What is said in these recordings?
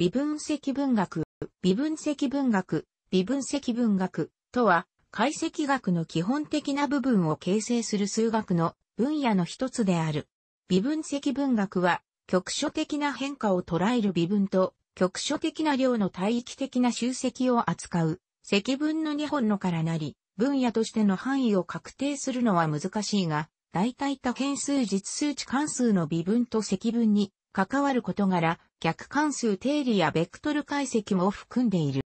微分積分学、微分積分学、微分積分学とは、解析学の基本的な部分を形成する数学の分野の一つである。微分積分学は、局所的な変化を捉える微分と、局所的な量の帯域的な集積を扱う、積分の2本のからなり、分野としての範囲を確定するのは難しいが、大体多変数実数値関数の微分と積分に関わる事柄、逆関数定理やベクトル解析も含んでいる。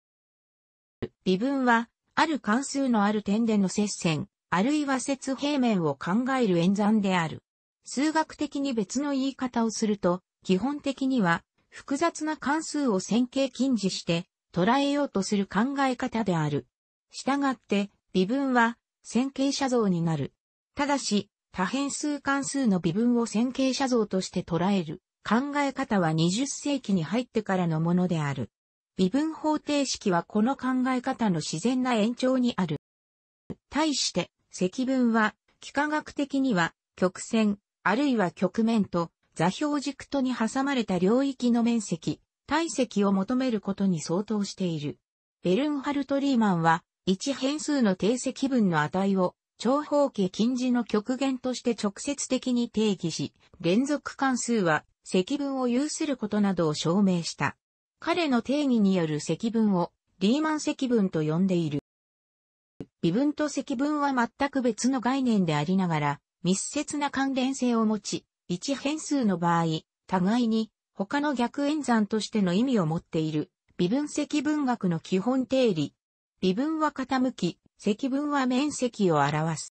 微分は、ある関数のある点での接線、あるいは接平面を考える演算である。数学的に別の言い方をすると、基本的には、複雑な関数を線形近似して、捉えようとする考え方である。したがって、微分は、線形写像になる。ただし、多変数関数の微分を線形写像として捉える考え方は20世紀に入ってからのものである。微分方程式はこの考え方の自然な延長にある。対して、積分は、幾何学的には、曲線、あるいは曲面と、座標軸とに挟まれた領域の面積、体積を求めることに相当している。ベルンハルト・リーマンは、一変数の定積分の値を、長方形近似の極限として直接的に定義し、連続関数は積分を有することなどを証明した。彼の定義による積分をリーマン積分と呼んでいる。微分と積分は全く別の概念でありながら、密接な関連性を持ち、一変数の場合、互いに他の逆演算としての意味を持っている、微分積分学の基本定理。微分は傾き、積分は面積を表す。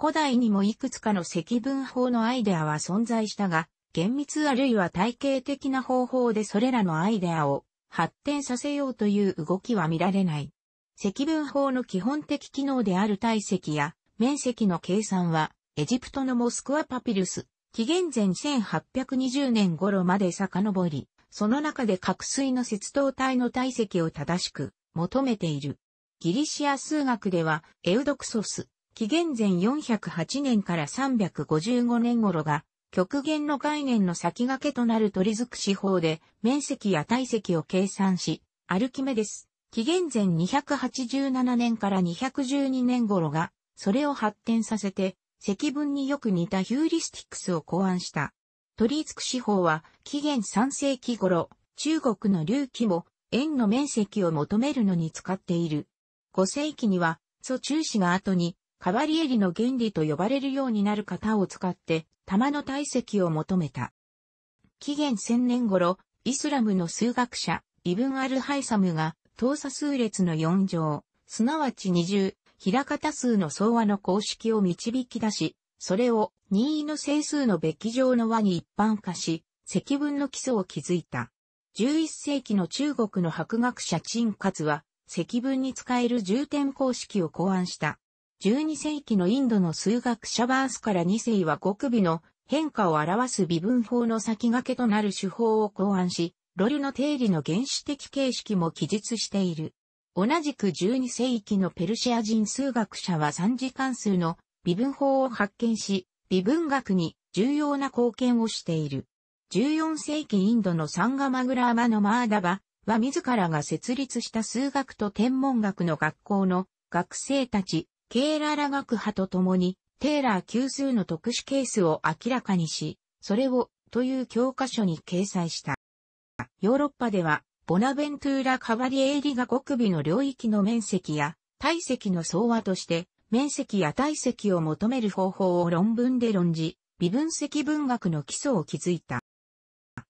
古代にもいくつかの積分法のアイデアは存在したが、厳密あるいは体系的な方法でそれらのアイデアを発展させようという動きは見られない。積分法の基本的機能である体積や面積の計算は、エジプトのモスクワパピルス、紀元前1820年頃まで遡り、その中で核水の節頭体の体積を正しく求めている。ギリシア数学では、エウドクソス、紀元前408年から355年頃が、極限の概念の先駆けとなる取り付く手法で、面積や体積を計算し、アルキメデス、紀元前287年から212年頃が、それを発展させて、積分によく似たヒューリスティクスを考案した。取り付く手法は、紀元3世紀頃、中国の隆起も、円の面積を求めるのに使っている。5世紀には、祖中氏が後に、カバリエリの原理と呼ばれるようになる型を使って、玉の体積を求めた。紀元1000年頃、イスラムの数学者、イブン・アル・ハイサムが、等差数列の4乗、すなわち20、平方数の総和の公式を導き出し、それを任意の整数のべき乗の和に一般化し、積分の基礎を築いた。11世紀の中国の博学者陳括は、積分に使える重点公式を考案した。12世紀のインドの数学者バースから2世は極微の変化を表す微分法の先駆けとなる手法を考案し、ロルの定理の原始的形式も記述している。同じく12世紀のペルシア人数学者は3次関数の微分法を発見し、微分学に重要な貢献をしている。14世紀インドのサンガマグラーマのマーダバは自らが設立した数学と天文学の学校の学生たちケーララ学派と共に、テーラー級数の特殊ケースを明らかにし、それを、という教科書に掲載した。ヨーロッパでは、ボナベントゥーラ・カバリエーリが国尾の領域の面積や、体積の総和として、面積や体積を求める方法を論文で論じ、微分積分学の基礎を築いた。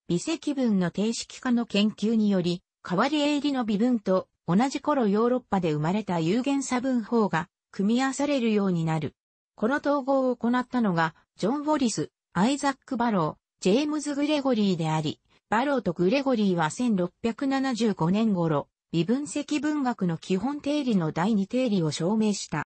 微積分の定式化の研究により、カバリエーリの微分と同じ頃ヨーロッパで生まれた有限差分法が組み合わされるようになる。この統合を行ったのが、ジョン・ウォリス、アイザック・バロー、ジェームズ・グレゴリーであり、バローとグレゴリーは1675年頃、微分積分学の基本定理の第二定理を証明した。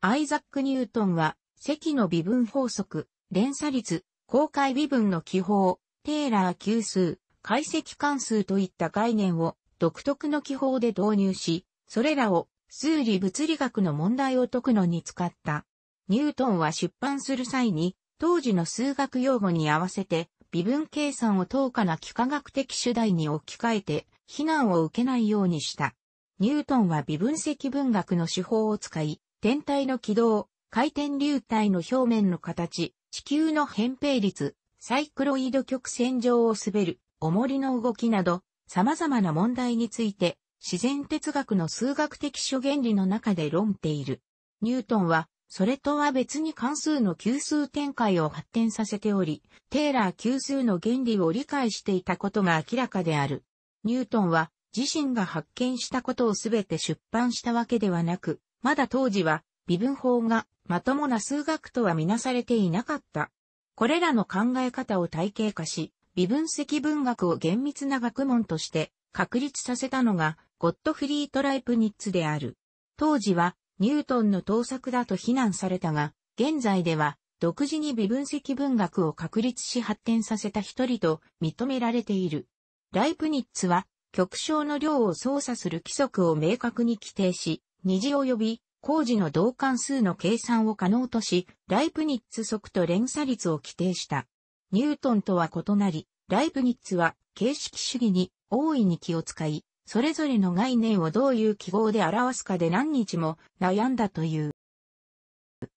アイザック・ニュートンは、積の微分法則、連鎖率、公開微分の記法、テーラー級数、解析関数といった概念を独特の記法で導入し、それらを数理物理学の問題を解くのに使った。ニュートンは出版する際に、当時の数学用語に合わせて、微分計算を等価な幾何学的主題に置き換えて、非難を受けないようにした。ニュートンは微分積分学の手法を使い、天体の軌道、回転流体の表面の形、地球の扁平率、サイクロイド曲線上を滑る、重りの動きなど、様々な問題について自然哲学の数学的諸原理の中で論っている。ニュートンは、それとは別に関数の級数展開を発展させており、テーラー級数の原理を理解していたことが明らかである。ニュートンは、自身が発見したことをすべて出版したわけではなく、まだ当時は、微分法が、まともな数学とはみなされていなかった。これらの考え方を体系化し、微分積分学を厳密な学問として、確立させたのが、ゴットフリート・ライプニッツである。当時はニュートンの盗作だと非難されたが、現在では独自に微分析文学を確立し発展させた一人と認められている。ライプニッツは極小の量を操作する規則を明確に規定し、二次及び工事の同関数の計算を可能とし、ライプニッツ則と連鎖率を規定した。ニュートンとは異なり、ライプニッツは形式主義に大いに気を使い、それぞれの概念をどういう記号で表すかで何日も悩んだという。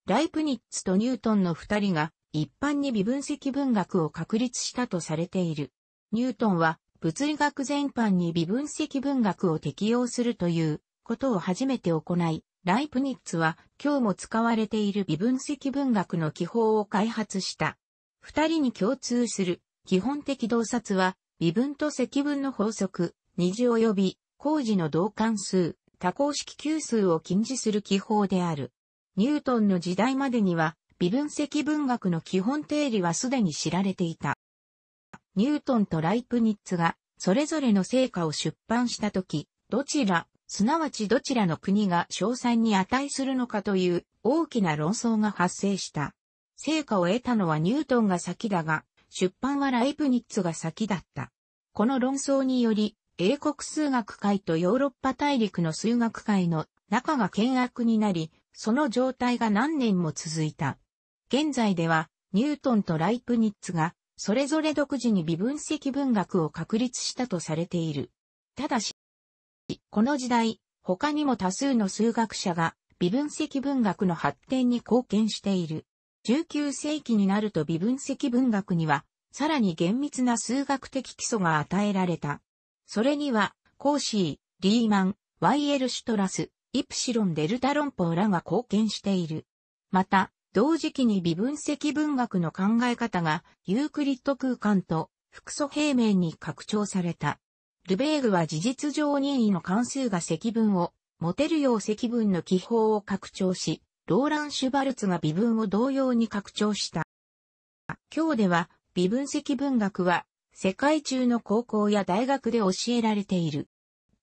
ライプニッツとニュートンの二人が一般に微分析文学を確立したとされている。ニュートンは物理学全般に微分析文学を適用するということを初めて行い、ライプニッツは今日も使われている微分析文学の記法を開発した。二人に共通する基本的洞察は微分と積分の法則、虹及び工事の同関数、多項式級数を禁じする記法である。ニュートンの時代までには、微分積分学の基本定理はすでに知られていた。ニュートンとライプニッツが、それぞれの成果を出版したとき、どちら、すなわちどちらの国が詳細に値するのかという大きな論争が発生した。成果を得たのはニュートンが先だが、出版はライプニッツが先だった。この論争により、英国数学界とヨーロッパ大陸の数学界の仲が険悪になり、その状態が何年も続いた。現在では、ニュートンとライプニッツが、それぞれ独自に微分積分学を確立したとされている。ただし、この時代、他にも多数の数学者が微分積分学の発展に貢献している。19世紀になると微分積分学には、さらに厳密な数学的基礎が与えられた。それには、コーシー、リーマン、ワイエルシュトラス、イプシロンデルタ論法らが貢献している。また、同時期に微分積分学の考え方がユークリッド空間と複素平面に拡張された。ルベーグは事実上任意の関数が積分を持てるよう積分の記法を拡張し、ローラン・シュバルツが微分を同様に拡張した。今日では微分積分学は世界中の高校や大学で教えられている。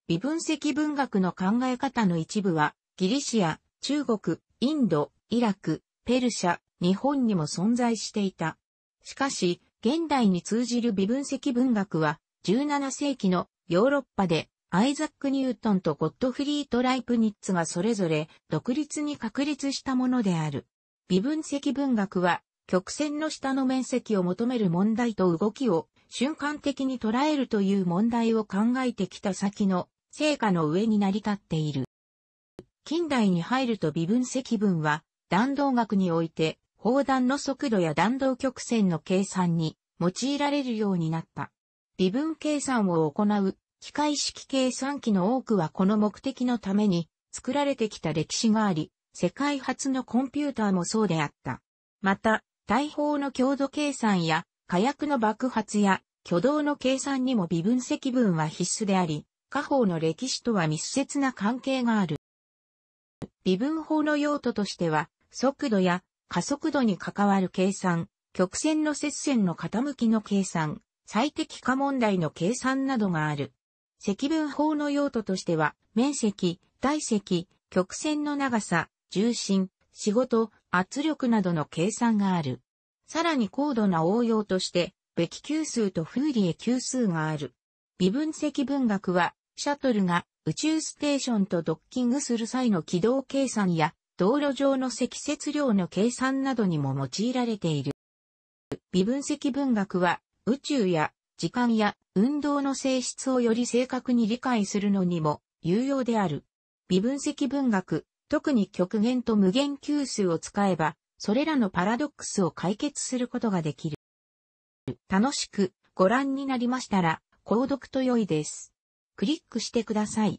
微分析文学の考え方の一部は、ギリシア、中国、インド、イラク、ペルシャ、日本にも存在していた。しかし、現代に通じる微分析文学は、17世紀のヨーロッパで、アイザック・ニュートンとゴッドフリート・ライプニッツがそれぞれ独立に確立したものである。微分析文学は、曲線の下の面積を求める問題と動きを瞬間的に捉えるという問題を考えてきた先の成果の上に成り立っている。近代に入ると微分積分は弾道学において砲弾の速度や弾道曲線の計算に用いられるようになった。微分計算を行う機械式計算機の多くはこの目的のために作られてきた歴史があり、世界初のコンピューターもそうであった。また、大砲の強度計算や火薬の爆発や挙動の計算にも微分積分は必須であり、家宝の歴史とは密接な関係がある。微分法の用途としては、速度や加速度に関わる計算、曲線の接線の傾きの計算、最適化問題の計算などがある。積分法の用途としては、面積、体積、曲線の長さ、重心、仕事、圧力などの計算がある。さらに高度な応用として、べき級数とフーリエ級数がある。微分析文学は、シャトルが宇宙ステーションとドッキングする際の軌道計算や、道路上の積雪量の計算などにも用いられている。微分析文学は、宇宙や時間や運動の性質をより正確に理解するのにも有用である。微分析文学、特に極限と無限級数を使えば、それらのパラドックスを解決することができる。楽しくご覧になりましたら、購読と良いです。クリックしてください。